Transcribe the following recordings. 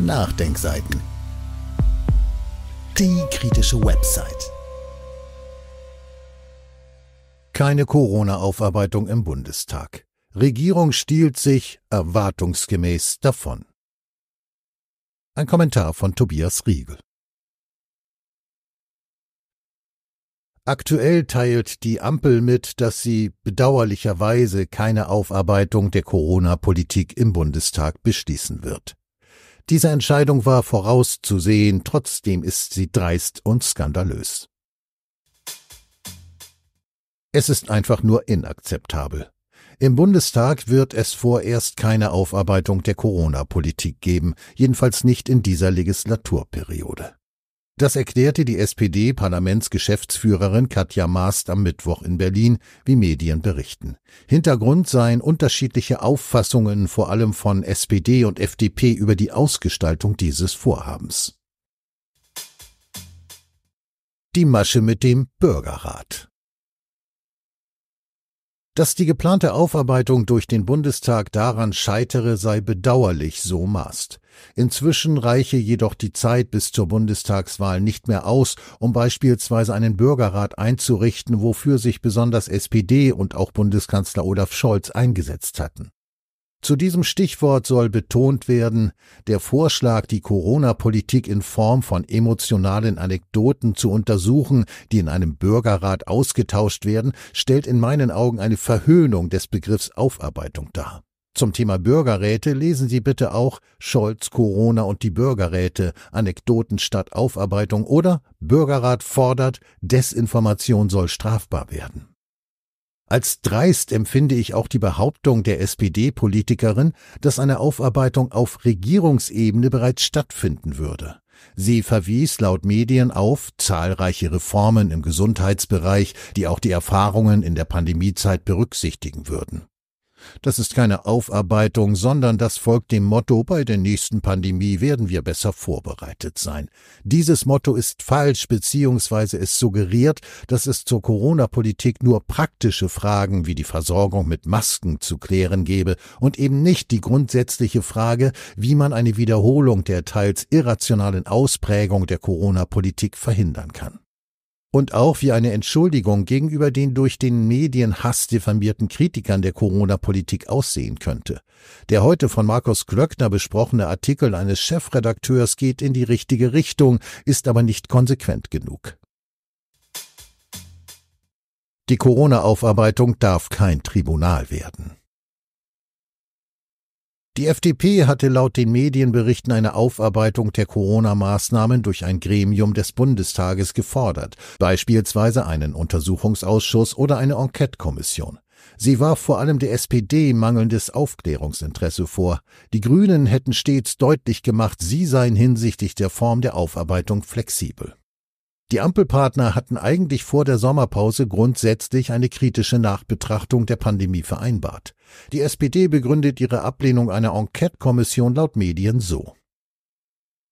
Nachdenkseiten. Die kritische Website. Keine Corona-Aufarbeitung im Bundestag. Regierung stiehlt sich erwartungsgemäß davon. Ein Kommentar von Tobias Riegel. Aktuell teilt die Ampel mit, dass sie bedauerlicherweise keine Aufarbeitung der Corona-Politik im Bundestag beschließen wird. Diese Entscheidung war vorauszusehen, trotzdem ist sie dreist und skandalös. Es ist einfach nur inakzeptabel. Im Bundestag wird es vorerst keine Aufarbeitung der Corona-Politik geben, jedenfalls nicht in dieser Legislaturperiode. Das erklärte die SPD-Parlamentsgeschäftsführerin Katja Maast am Mittwoch in Berlin, wie Medien berichten. Hintergrund seien unterschiedliche Auffassungen vor allem von SPD und FDP über die Ausgestaltung dieses Vorhabens. Die Masche mit dem Bürgerrat. Dass die geplante Aufarbeitung durch den Bundestag daran scheitere, sei bedauerlich, so Maast. Inzwischen reiche jedoch die Zeit bis zur Bundestagswahl nicht mehr aus, um beispielsweise einen Bürgerrat einzurichten, wofür sich besonders SPD und auch Bundeskanzler Olaf Scholz eingesetzt hatten. Zu diesem Stichwort soll betont werden, der Vorschlag, die Corona-Politik in Form von emotionalen Anekdoten zu untersuchen, die in einem Bürgerrat ausgetauscht werden, stellt in meinen Augen eine Verhöhnung des Begriffs Aufarbeitung dar. Zum Thema Bürgerräte lesen Sie bitte auch Scholz, Corona und die Bürgerräte, Anekdoten statt Aufarbeitung oder Bürgerrat fordert, Desinformation soll strafbar werden. Als dreist empfinde ich auch die Behauptung der SPD-Politikerin, dass eine Aufarbeitung auf Regierungsebene bereits stattfinden würde. Sie verwies laut Medien auf zahlreiche Reformen im Gesundheitsbereich, die auch die Erfahrungen in der Pandemiezeit berücksichtigen würden. Das ist keine Aufarbeitung, sondern das folgt dem Motto, bei der nächsten Pandemie werden wir besser vorbereitet sein. Dieses Motto ist falsch, beziehungsweise es suggeriert, dass es zur Corona-Politik nur praktische Fragen wie die Versorgung mit Masken zu klären gäbe und eben nicht die grundsätzliche Frage, wie man eine Wiederholung der teils irrationalen Ausprägung der Corona-Politik verhindern kann und auch wie eine Entschuldigung gegenüber den durch den Medienhass diffamierten Kritikern der Corona-Politik aussehen könnte. Der heute von Markus Glöckner besprochene Artikel eines Chefredakteurs geht in die richtige Richtung, ist aber nicht konsequent genug. Die Corona-Aufarbeitung darf kein Tribunal werden. Die FDP hatte laut den Medienberichten eine Aufarbeitung der Corona-Maßnahmen durch ein Gremium des Bundestages gefordert, beispielsweise einen Untersuchungsausschuss oder eine Enquete-Kommission. Sie warf vor allem der SPD mangelndes Aufklärungsinteresse vor. Die Grünen hätten stets deutlich gemacht, sie seien hinsichtlich der Form der Aufarbeitung flexibel. Die Ampelpartner hatten eigentlich vor der Sommerpause grundsätzlich eine kritische Nachbetrachtung der Pandemie vereinbart. Die SPD begründet ihre Ablehnung einer Enquete-Kommission laut Medien so.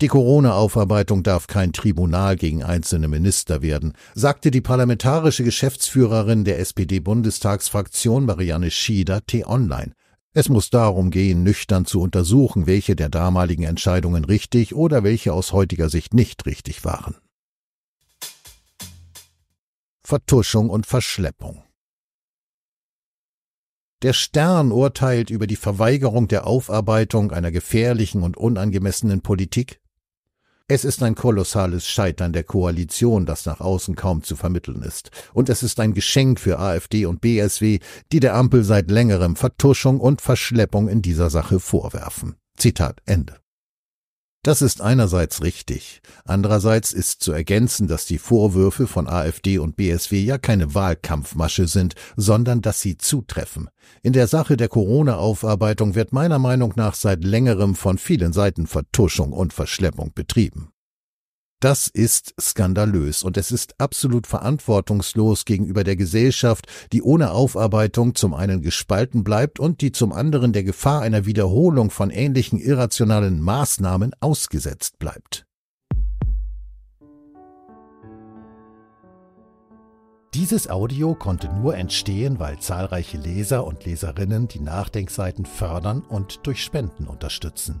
Die Corona-Aufarbeitung darf kein Tribunal gegen einzelne Minister werden, sagte die parlamentarische Geschäftsführerin der SPD-Bundestagsfraktion Marianne Schieder T-Online. Es muss darum gehen, nüchtern zu untersuchen, welche der damaligen Entscheidungen richtig oder welche aus heutiger Sicht nicht richtig waren. Vertuschung und Verschleppung. Der Stern urteilt über die Verweigerung der Aufarbeitung einer gefährlichen und unangemessenen Politik. Es ist ein kolossales Scheitern der Koalition, das nach außen kaum zu vermitteln ist. Und es ist ein Geschenk für AfD und BSW, die der Ampel seit längerem Vertuschung und Verschleppung in dieser Sache vorwerfen. Zitat Ende. Das ist einerseits richtig. Andererseits ist zu ergänzen, dass die Vorwürfe von AfD und BSW ja keine Wahlkampfmasche sind, sondern dass sie zutreffen. In der Sache der Corona-Aufarbeitung wird meiner Meinung nach seit längerem von vielen Seiten Vertuschung und Verschleppung betrieben. Das ist skandalös und es ist absolut verantwortungslos gegenüber der Gesellschaft, die ohne Aufarbeitung zum einen gespalten bleibt und die zum anderen der Gefahr einer Wiederholung von ähnlichen irrationalen Maßnahmen ausgesetzt bleibt. Dieses Audio konnte nur entstehen, weil zahlreiche Leser und Leserinnen die Nachdenkseiten fördern und durch Spenden unterstützen.